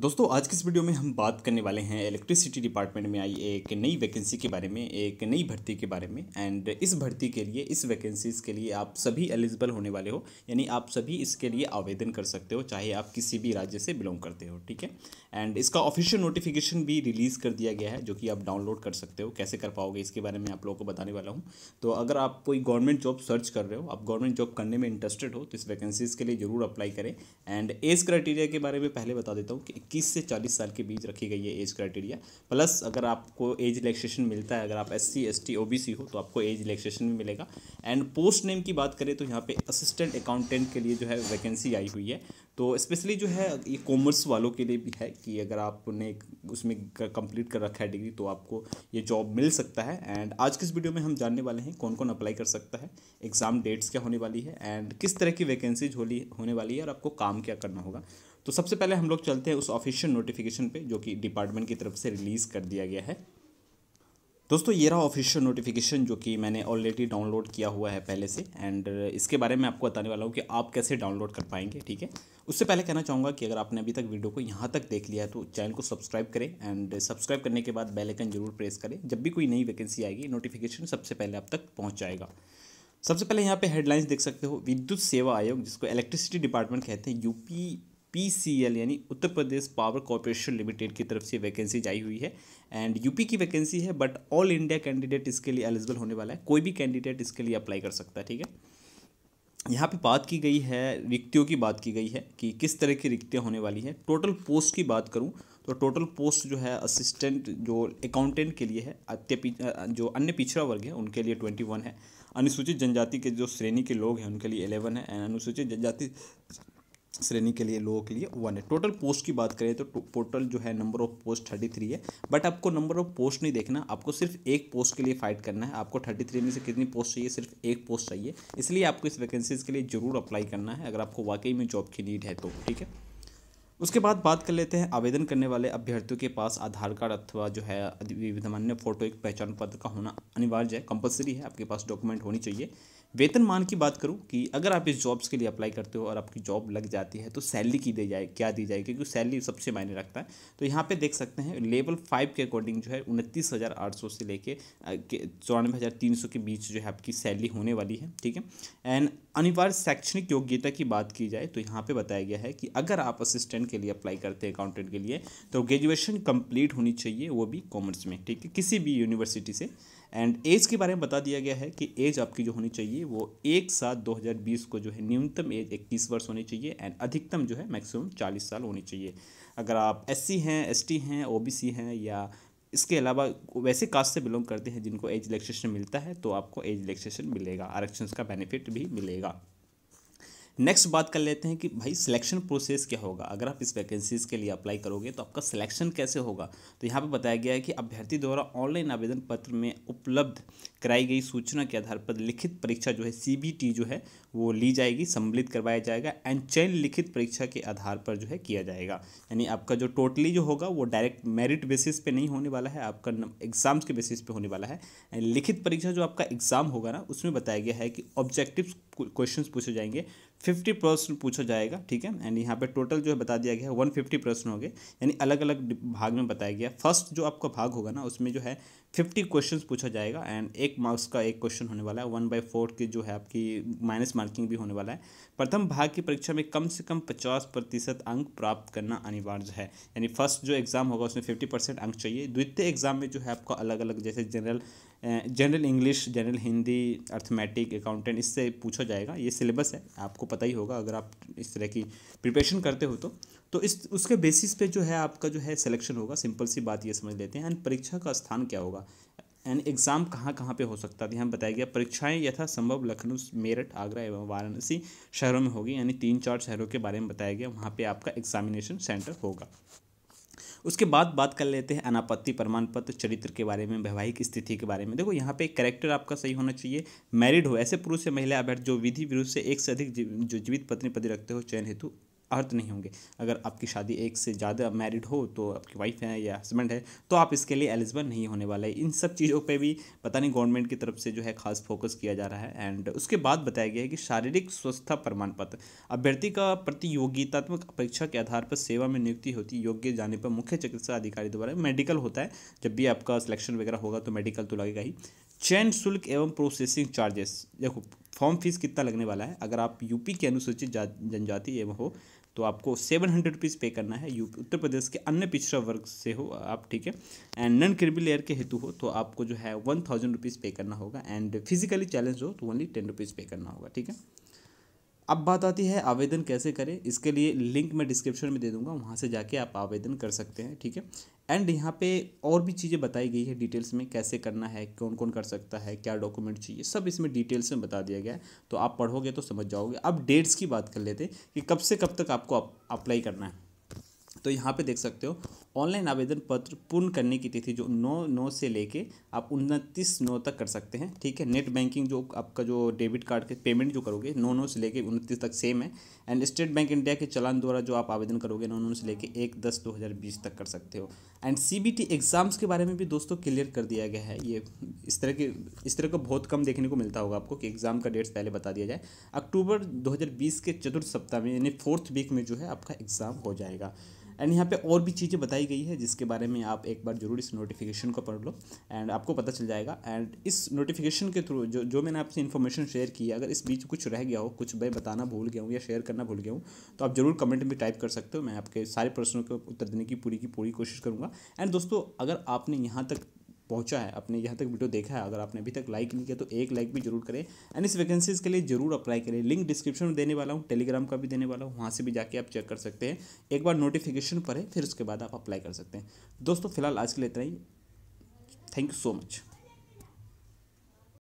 दोस्तों आज की इस वीडियो में हम बात करने वाले हैं इलेक्ट्रिसिटी डिपार्टमेंट में आई एक नई वैकेंसी के बारे में एक नई भर्ती के बारे में एंड इस भर्ती के लिए इस वैकेंसीज़ के लिए आप सभी एलिजिबल होने वाले हो यानी आप सभी इसके लिए आवेदन कर सकते हो चाहे आप किसी भी राज्य से बिलोंग करते हो ठीक है एंड इसका ऑफिशियल नोटिफिकेशन भी रिलीज़ कर दिया गया है जो कि आप डाउनलोड कर सकते हो कैसे कर पाओगे इसके बारे में आप लोगों को बताने वाला हूँ तो अगर आप कोई गवर्नमेंट जॉब सर्च कर रहे हो आप गवर्नमेंट जॉब करने में इंटरेस्टेड हो तो इस वैकेंसीज़ के लिए ज़रूर अप्लाई करें एंड एज क्राइटेरिया के बारे में पहले बता देता हूँ कि इक्कीस से चालीस साल के बीच रखी गई है एज क्राइटेरिया प्लस अगर आपको एज रिलैक्सेशन मिलता है अगर आप S C S T O B C हो तो आपको एज रिलैक्सेशन भी मिलेगा एंड पोस्ट नेम की बात करें तो यहाँ पे असिस्टेंट अकाउंटेंट के लिए जो है वैकेंसी आई हुई है तो स्पेशली जो है ये कॉमर्स वालों के लिए भी है कि अगर आपने उसमें कंप्लीट कर रखा है डिग्री तो आपको ये जॉब मिल सकता है एंड आज के इस वीडियो में हम जानने वाले हैं कौन कौन अप्लाई कर सकता है एग्ज़ाम डेट्स क्या होने वाली है एंड किस तरह की वैकेंसीज होली होने वाली है और आपको काम क्या करना होगा तो सबसे पहले हम लोग चलते हैं उस ऑफिशियल नोटिफिकेशन पे जो कि डिपार्टमेंट की तरफ से रिलीज़ कर दिया गया है दोस्तों ये रहा ऑफिशियल नोटिफिकेशन जो कि मैंने ऑलरेडी डाउनलोड किया हुआ है पहले से एंड इसके बारे में आपको बताने वाला हूँ कि आप कैसे डाउनलोड कर पाएंगे ठीक है उससे पहले कहना चाहूँगा कि अगर आपने अभी तक वीडियो को यहाँ तक देख लिया है तो चैनल को सब्सक्राइब करें एंड सब्सक्राइब करने के बाद बेल आइकन जरूर प्रेस करें जब भी कोई नई वैकेंसी आएगी नोटिफिकेशन सबसे पहले आप तक पहुँच जाएगा सबसे पहले यहाँ पे हेडलाइंस देख सकते हो विद्युत सेवा आयोग जिसको इलेक्ट्रिसिटी डिपार्टमेंट कहते हैं यूपी पीसीएल यानी Uttar Pradesh power corporation limited की तरफ से वैकेंसी जारी हुई है एंड यूपी की वैकेंसी है बट ऑल इंडिया कैंडिडेट इसके लिए एलिजिबल होने वाला है कोई भी कैंडिडेट इसके लिए अप्लाई कर सकता है ठीक है यहाँ पे बात की गई है रिक्तियों की बात की गई है कि किस तरह की रिक्तियाँ होने वाली हैं टोटल पोस्ट की बात करूँ तो टोटल पोस्ट जो है असिस्टेंट जो अकाउंटेंट के लिए है जो अन्य पिछड़ा वर्ग है उनके लिए ट्वेंटी वन है अनुसूचित जनजाति के जो श्रेणी के लोग हैं उनके लिए एलेवन है एंड अनुसूचित जनजाति श्रेणी के लिए लोगों के लिए वन है टोटल पोस्ट की बात करें तो टोटल जो है number of post thirty three है बट आपको नंबर ऑफ पोस्ट नहीं देखना आपको सिर्फ एक पोस्ट के लिए फाइट करना है आपको थर्टी थ्री में से कितनी पोस्ट चाहिए सिर्फ एक पोस्ट चाहिए इसलिए आपको इस वैकेंसीज़ के लिए ज़रूर अप्लाई करना है अगर आपको वाकई में जॉब की नीड है तो ठीक है उसके बाद बात कर लेते हैं आवेदन करने वाले अभ्यर्थियों के पास आधार कार्ड अथवा जो है विधमान्य फोटो एक पहचान पत्र का होना अनिवार्य है कंपलसरी है आपके पास डॉक्यूमेंट होनी चाहिए वेतनमान की बात करूँ कि अगर आप इस जॉब्स के लिए अप्लाई करते हो और आपकी जॉब लग जाती है तो सैलरी की दी जाए क्या दी जाए क्योंकि सैलरी सबसे मायने रखता है तो यहाँ पे देख सकते हैं लेवल फाइव के अकॉर्डिंग जो है उनतीस हज़ार आठ सौ से लेके चौरानवे हज़ार तीन सौ के बीच जो है आपकी सैलरी होने वाली है ठीक है एंड अनिवार्य शैक्षणिक योग्यता की बात की जाए तो यहाँ पर बताया गया है कि अगर आप असिस्टेंट के लिए अप्लाई करते हैं अकाउंटेंट के लिए तो ग्रेजुएशन कंप्लीट होनी चाहिए वो भी कॉमर्स में ठीक है किसी भी यूनिवर्सिटी से एंड एज के बारे में बता दिया गया है कि एज आपकी जो होनी चाहिए वो एक सात दो हज़ार बीस को जो है न्यूनतम एज इक्कीस वर्ष होनी चाहिए एंड अधिकतम जो है मैक्सिमम चालीस साल होनी चाहिए अगर आप एस सी हैं एस टी हैं ओ बी सी हैं या इसके अलावा वैसे कास्ट से बिलोंग करते हैं जिनको एज रिलैक्सेशन मिलता है तो आपको एज रिलैक्सेशन मिलेगा आरक्षण का बेनिफिट भी मिलेगा नेक्स्ट बात कर लेते हैं कि भाई सिलेक्शन प्रोसेस क्या होगा अगर आप इस वैकेंसीज़ के लिए अप्लाई करोगे तो आपका सिलेक्शन कैसे होगा तो यहाँ पे बताया गया है कि अभ्यर्थी द्वारा ऑनलाइन आवेदन पत्र में उपलब्ध कराई गई सूचना के आधार पर लिखित परीक्षा जो है सी जो है वो ली जाएगी सम्मिलित करवाया जाएगा एंड चयन लिखित परीक्षा के आधार पर जो है किया जाएगा यानी आपका जो टोटली जो होगा वो डायरेक्ट मेरिट बेसिस पे नहीं होने वाला है आपका एग्ज़ाम्स के बेसिस पे होने वाला है लिखित परीक्षा जो आपका एग्ज़ाम होगा ना उसमें बताया गया है कि ऑब्जेक्टिव क्वेश्चन पूछे जाएंगे फिफ्टी प्रश्न पूछा जाएगा ठीक है एंड यहाँ पे टोटल जो है बता दिया गया है वन फिफ्टी प्रश्न हो गए यानी अलग अलग भाग में बताया गया फर्स्ट जो आपका भाग होगा ना उसमें जो है फिफ्टी क्वेश्चन पूछा जाएगा एंड एक मार्क्स का एक क्वेश्चन होने वाला है वन बाई फोर की जो है आपकी माइनस मार्किंग भी होने वाला है प्रथम भाग की परीक्षा में कम से कम पचास प्रतिशत अंक प्राप्त करना अनिवार्य है यानी फर्स्ट जो एग्ज़ाम होगा उसमें फिफ्टी परसेंट अंक चाहिए द्वितीय एग्ज़ाम में जो है आपको अलग अलग जैसे general general English general Hindi arithmetic accountant इससे पूछा जाएगा ये सिलेबस है आपको पता ही होगा अगर आप इस तरह की प्रिपरेशन करते हो तो तो इस उसके बेसिस पे जो है आपका जो है सिलेक्शन होगा सिंपल सी बात ये समझ लेते हैं एंड परीक्षा का स्थान क्या होगा एंड एग्ज़ाम कहाँ कहाँ पे हो सकता है यहाँ बताया गया परीक्षाएं यथासंभव लखनऊ मेरठ आगरा एवं वाराणसी शहरों में होगी यानी तीन चार शहरों के बारे में बताया गया वहाँ पे आपका एग्जामिनेशन सेंटर होगा उसके बाद बात कर लेते हैं अनापत्ति प्रमाण पत्र चरित्र के बारे में वैवाहिक स्थिति के बारे में देखो यहाँ पे कैरेक्टर आपका सही होना चाहिए मैरिड हो ऐसे पुरुष या महिला अभ्यर्थ जो विधि विरुद्ध से एक से अधिक जो जीवित पत्नी पति रखते हो चयन हेतु अर्थ नहीं होंगे अगर आपकी शादी एक से ज़्यादा मैरिड हो तो आपकी वाइफ है या हस्बैंड है तो आप इसके लिए एलिजिबल नहीं होने वाला है इन सब चीज़ों पे भी पता नहीं गवर्नमेंट की तरफ से जो है खास फोकस किया जा रहा है एंड उसके बाद बताया गया है कि शारीरिक स्वस्थता प्रमाण पत्र अभ्यर्थी का प्रतियोगितात्मक अपेक्षा के आधार पर सेवा में नियुक्ति होती योग्य जाने पर मुख्य चिकित्सा अधिकारी द्वारा मेडिकल होता है जब भी आपका सिलेक्शन वगैरह होगा तो मेडिकल तो लगेगा ही चयन शुल्क एवं प्रोसेसिंग चार्जेस देखो फॉर्म फीस कितना लगने वाला है अगर आप यूपी के अनुसूचित जनजाति एवं हो तो आपको सेवन हंड्रेड रुपीज़ पे करना है यूपी उत्तर प्रदेश के अन्य पिछड़ा वर्ग से हो आप ठीक है एंड नन क्रिबिल लेयर के हेतु हो तो आपको जो है वन थाउजेंड रुपीज़ पे करना होगा एंड फिजिकली चैलेंज हो तो ओनली टेन रुपीज़ पे करना होगा ठीक है अब बात आती है आवेदन कैसे करें इसके लिए लिंक मैं डिस्क्रिप्शन में दे दूंगा वहाँ से जाके आप आवेदन कर सकते हैं ठीक है एंड यहाँ पे और भी चीज़ें बताई गई है डिटेल्स में कैसे करना है कौन कौन कर सकता है क्या डॉक्यूमेंट चाहिए सब इसमें डिटेल्स में बता दिया गया है तो आप पढ़ोगे तो समझ जाओगे अब डेट्स की बात कर लेते कि कब से कब तक आपको अप्लाई करना है तो यहाँ पे देख सकते हो ऑनलाइन आवेदन पत्र पूर्ण करने की तिथि जो नौ नौ से लेके आप उनतीस नौ तक कर सकते हैं ठीक है नेट बैंकिंग जो आपका जो डेबिट कार्ड के पेमेंट जो करोगे नौ नौ से लेके उनतीस तक सेम है एंड स्टेट बैंक इंडिया के चलान द्वारा जो आप आवेदन करोगे नौ नौ से लेके एक दस दो हज़ार बीस तक कर सकते हो and C B T exams के बारे में भी दोस्तों क्लियर कर दिया गया है ये इस तरह के इस तरह का बहुत कम देखने को मिलता होगा आपको कि एग्ज़ाम का डेट्स पहले बता दिया जाए अक्टूबर बीस के चतुर्थ सप्ताह में यानी फोर्थ वीक में जो है आपका एग्ज़ाम हो जाएगा एंड यहाँ पे और भी चीज़ें बताई गई है जिसके बारे में आप एक बार जरूर इस नोटिफिकेशन को पढ़ लो एंड आपको पता चल जाएगा एंड इस नोटिफिकेशन के थ्रू जो जो मैंने आपसे इन्फॉर्मेशन शेयर की है अगर इस बीच कुछ रह गया हो कुछ मैं बताना भूल गया हूँ या शेयर करना भूल गया हूँ तो आप ज़रूर कमेंट में टाइप कर सकते हो मैं आपके सारे प्रश्नों को उत्तर देने की पूरी की पूरी कोशिश करूँगा एंड दोस्तों अगर आपने यहाँ तक पहुंचा है अपने यहाँ तक वीडियो देखा है अगर आपने अभी तक लाइक नहीं किया तो एक लाइक भी जरूर करें एंड इस वैकेंसीज़ के लिए जरूर अप्लाई करें लिंक डिस्क्रिप्शन में देने वाला हूँ टेलीग्राम का भी देने वाला हूँ वहाँ से भी जाके आप चेक कर सकते हैं एक बार नोटिफिकेशन पर फिर उसके बाद आप अप्लाई कर सकते हैं दोस्तों फिलहाल आज के लिए इतना ही थैंक यू सो मच